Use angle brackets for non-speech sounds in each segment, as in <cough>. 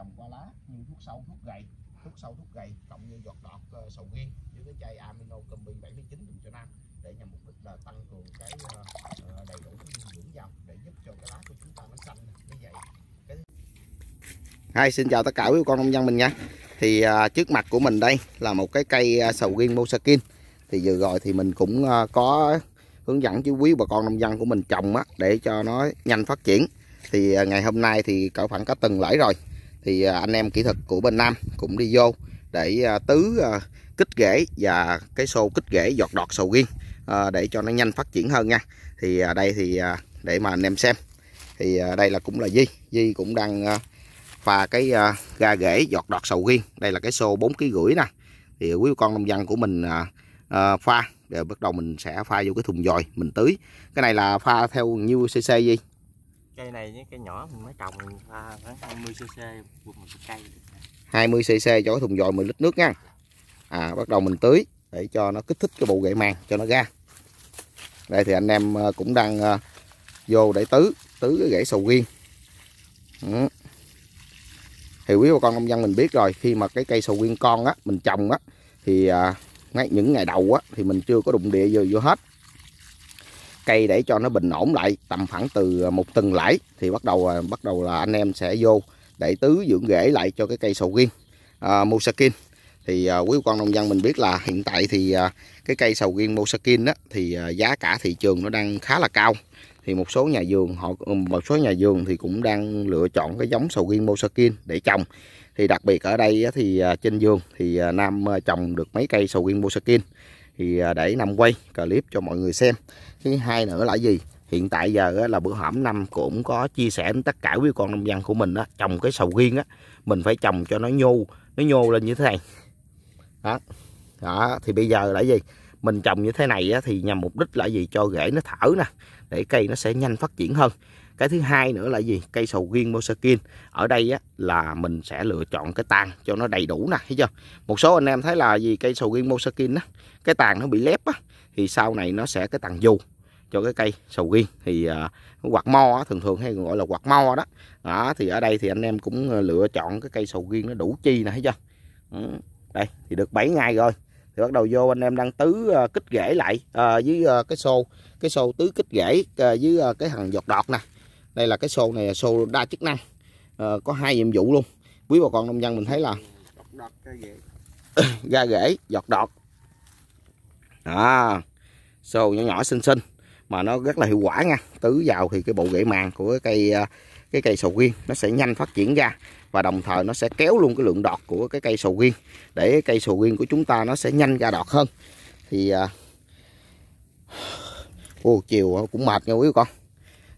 trồng qua lá như thuốc sâu thuốc gậy thuốc sâu thuốc gầy cộng như giọt đọt uh, sầu riêng với cái chai amino combi 79 dùng cho nam để nhằm mục đích là tăng cường cái uh, đầy đủ cái dinh dưỡng vào để giúp cho cái lá của chúng ta nó xanh như vậy hai xin chào tất cả quý con nông dân mình nha thì uh, trước mặt của mình đây là một cái cây uh, sầu riêng mosakin thì vừa rồi thì mình cũng uh, có hướng dẫn chú quý bà con nông dân của mình trồng á, để cho nó nhanh phát triển thì uh, ngày hôm nay thì cỡ khoảng có từng lễ rồi thì à, anh em kỹ thuật của bên Nam cũng đi vô để à, tứ à, kích rễ và cái xô kích rễ giọt đọt sầu riêng để cho nó nhanh phát triển hơn nha thì đây thì để mà anh em xem thì đây là cũng là Di Di cũng đang pha cái ga rễ giọt đọt sầu riêng đây là cái xô 4 kg rưỡi nè thì quý con nông dân của mình pha rồi bắt đầu mình sẽ pha vô cái thùng dòi mình tưới cái này là pha theo nhiêu cc gì cây này với cây nhỏ mình mới trồng pha khoảng 20 cc buộc một cây 20 cc cho cái thùng dòi 10 lít nước nha à, bắt đầu mình tưới để cho nó kích thích cái bộ gậy màng cho nó ra đây thì anh em ờ, cũng đang ờ, vô để tứ tứ cái rễ sầu riêng ừ. thì quý bà con nông dân mình biết rồi khi mà cái cây sầu riêng con á mình trồng á thì à, ngay những ngày đầu á thì mình chưa có đụng địa vừa vô hết cây để cho nó bình ổn lại tầm khoảng từ à, một tuần lãi thì bắt đầu à, bắt đầu là anh em sẽ vô để tứ dưỡng rễ lại cho cái cây sầu riêng à, mosakin thì à, quý con nông dân mình biết là hiện tại thì à, cái cây sầu riêng mosakin đó thì à, giá cả thị trường nó đang khá là cao thì một số nhà vườn họ ừ, một số nhà vườn thì cũng đang lựa chọn cái giống sầu riêng mosakin để trồng thì đặc biệt ở đây thì à, trên vườn thì nam trồng được mấy cây sầu riêng mosakin thì à, để nằm quay clip cho mọi người xem thứ hai nữa là gì hiện tại giờ là bữa hổm năm cũng có chia sẻ đến tất cả quý con nông dân của mình đó, trồng cái sầu riêng á mình phải trồng cho nó nhô nó nhô lên như thế này đó đó thì bây giờ là gì mình trồng như thế này á, thì nhằm mục đích là gì cho rễ nó thở nè để cây nó sẽ nhanh phát triển hơn cái thứ hai nữa là gì cây sầu riêng mosakin ở đây á, là mình sẽ lựa chọn cái tàn cho nó đầy đủ nè thấy chưa một số anh em thấy là gì cây sầu riêng mosakin á cái tàn nó bị lép á thì sau này nó sẽ cái tàn dù cho cái cây sầu riêng thì à, quạt mo á, thường thường hay gọi là quạt mo đó đó thì ở đây thì anh em cũng à, lựa chọn cái cây sầu riêng nó đủ chi nè thấy chưa ừ. đây thì được 7 ngày rồi thì bắt đầu vô anh em đang tứ à, kích rễ lại à, với à, cái xô cái xô tứ kích rễ à, với cái thằng giọt đọt nè đây là cái xô này xô đa chức năng à, có hai nhiệm vụ luôn quý bà con nông dân mình thấy là ra <coughs> rễ giọt đọt à, xô nhỏ nhỏ xinh xinh mà nó rất là hiệu quả nha tứ vào thì cái bộ rễ màng của cái cây ờ, cái cây sầu riêng nó sẽ nhanh phát triển ra và đồng thời nó sẽ kéo luôn cái lượng đọt của cái cây sầu riêng để cây sầu riêng của chúng ta nó sẽ nhanh ra đọt hơn thì ờ, <sighs> ô uh, chiều cũng mệt nha quý con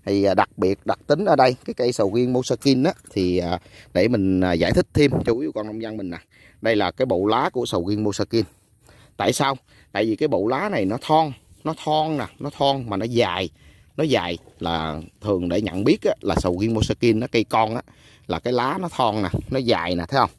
thì à, đặc biệt đặc tính ở đây cái cây sầu riêng mosakin á thì à, để mình à, giải thích thêm chủ yếu con nông dân mình nè đây là cái bộ lá của sầu riêng mosakin tại sao tại vì cái bộ lá này nó thon nó thon nè nó thon mà nó dài nó dài là thường để nhận biết á, là sầu riêng mosakin nó cây con á là cái lá nó thon nè nó dài nè thấy không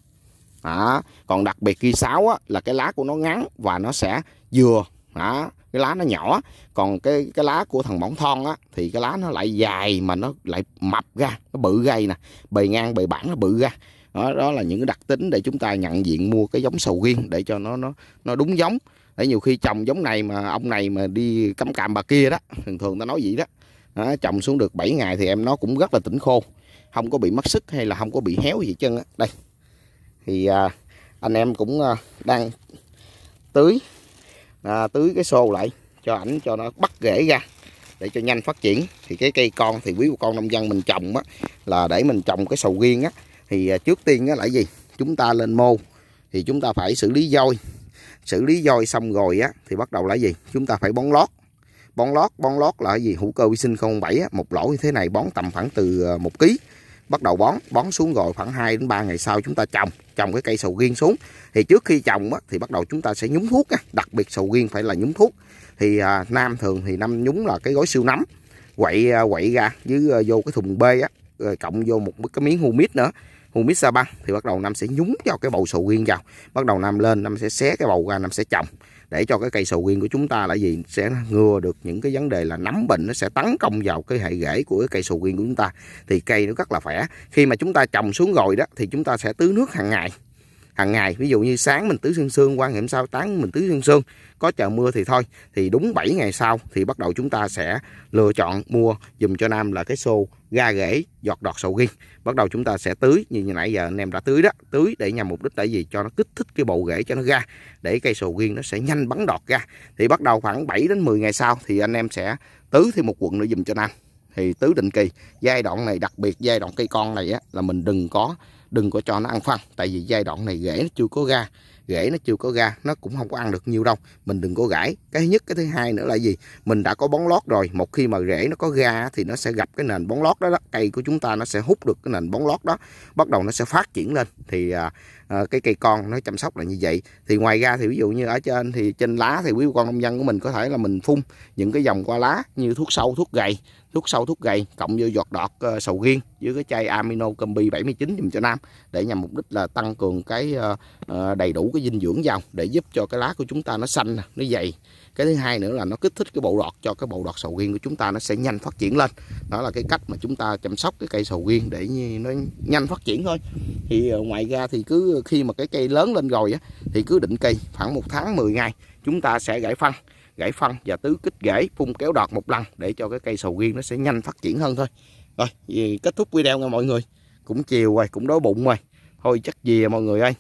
đó. còn đặc biệt khi sáu á là cái lá của nó ngắn và nó sẽ dừa đó cái lá nó nhỏ còn cái cái lá của thằng mỏng thon á thì cái lá nó lại dài mà nó lại mập ra nó bự gây nè bề ngang bề bản nó bự ra đó, đó là những cái đặc tính để chúng ta nhận diện mua cái giống sầu riêng để cho nó nó nó đúng giống để nhiều khi trồng giống này mà ông này mà đi cắm càm bà kia đó thường thường ta nói vậy đó, trồng xuống được 7 ngày thì em nó cũng rất là tỉnh khô không có bị mất sức hay là không có bị héo gì chân đây thì à, anh em cũng à, đang tưới à, tưới cái xô lại cho ảnh cho nó bắt rễ ra để cho nhanh phát triển thì cái cây con thì quý bà con nông dân mình trồng á là để mình trồng cái sầu riêng á thì à, trước tiên á là gì chúng ta lên mô thì chúng ta phải xử lý voi xử lý voi xong rồi á thì bắt đầu là gì chúng ta phải bón lót bón lót bón lót là gì hữu cơ vi sinh không bảy một lỗ như thế này bón tầm khoảng từ à, một ký bắt đầu bón bón xuống rồi khoảng 2 đến 3 ngày sau chúng ta trồng trồng cái cây sầu riêng xuống thì trước khi trồng á, thì bắt đầu chúng ta sẽ nhúng thuốc á. đặc biệt sầu riêng phải là nhúng thuốc thì à, nam thường thì năm nhúng là cái gói siêu nấm quậy à, quậy ra với à, vô cái thùng bê á cộng vô một cái miếng humid nữa Mumis sa băng thì bắt đầu Nam sẽ nhúng vào cái bầu sầu riêng vào. Bắt đầu Nam lên, Nam sẽ xé cái bầu ra, Nam sẽ trồng để cho cái cây sầu riêng của chúng ta là gì sẽ ngừa được những cái vấn đề là nấm bệnh nó sẽ tấn công vào cái hệ rễ của cái cây sầu riêng của chúng ta thì cây nó rất là khỏe khi mà chúng ta trồng xuống rồi đó thì chúng ta sẽ tưới nước hàng ngày hàng ngày ví dụ như sáng mình tưới xương sương qua ngày hôm sau tán mình tưới xương sương có chờ mưa thì thôi thì đúng 7 ngày sau thì bắt đầu chúng ta sẽ lựa chọn mua dùm cho nam là cái xô ga rễ giọt đọt sầu riêng bắt đầu chúng ta sẽ tưới như, như nãy giờ anh em đã tưới đó tưới để nhằm mục đích tại gì cho nó kích thích cái bộ rễ cho nó ra để cây sầu riêng nó sẽ nhanh bắn đọt ra thì bắt đầu khoảng 7 đến 10 ngày sau thì anh em sẽ tưới thêm một quận nữa dùm cho nam thì tứ định kỳ giai đoạn này đặc biệt giai đoạn cây con này á, là mình đừng có đừng có cho nó ăn phân tại vì giai đoạn này rễ nó chưa có ra rễ nó chưa có ra nó cũng không có ăn được nhiều đâu mình đừng có gãi cái thứ nhất cái thứ hai nữa là gì mình đã có bón lót rồi một khi mà rễ nó có ra thì nó sẽ gặp cái nền bón lót đó, đó. cây của chúng ta nó sẽ hút được cái nền bón lót đó bắt đầu nó sẽ phát triển lên thì à, à, cái cây con nó chăm sóc là như vậy thì ngoài ra thì ví dụ như ở trên thì trên lá thì quý con nông dân của mình có thể là mình phun những cái dòng qua lá như thuốc sâu thuốc gầy thuốc sâu thuốc gầy cộng với giọt đọt ờ, sầu riêng dưới cái chai amino combi 79 dùng cho nam để nhằm mục đích là tăng cường cái ờ, ờ, đầy đủ cái dinh dưỡng vào để giúp cho cái lá của chúng ta nó xanh nó dày cái thứ hai nữa là nó kích thích cái bộ đọt cho cái bộ đọt sầu riêng của chúng ta nó sẽ nhanh phát triển lên đó là cái cách mà chúng ta chăm sóc cái cây sầu riêng để nó nhanh phát triển thôi thì ngoài ra thì cứ khi mà cái cây lớn lên rồi á thì cứ định kỳ khoảng một tháng 10 ngày chúng ta sẽ gãy phân gãy phân và tứ kích gãy phun kéo đọt một lần để cho cái cây sầu riêng nó sẽ nhanh phát triển hơn thôi rồi vì kết thúc video nha mọi người cũng chiều rồi cũng đói bụng rồi thôi chắc gì mọi người ơi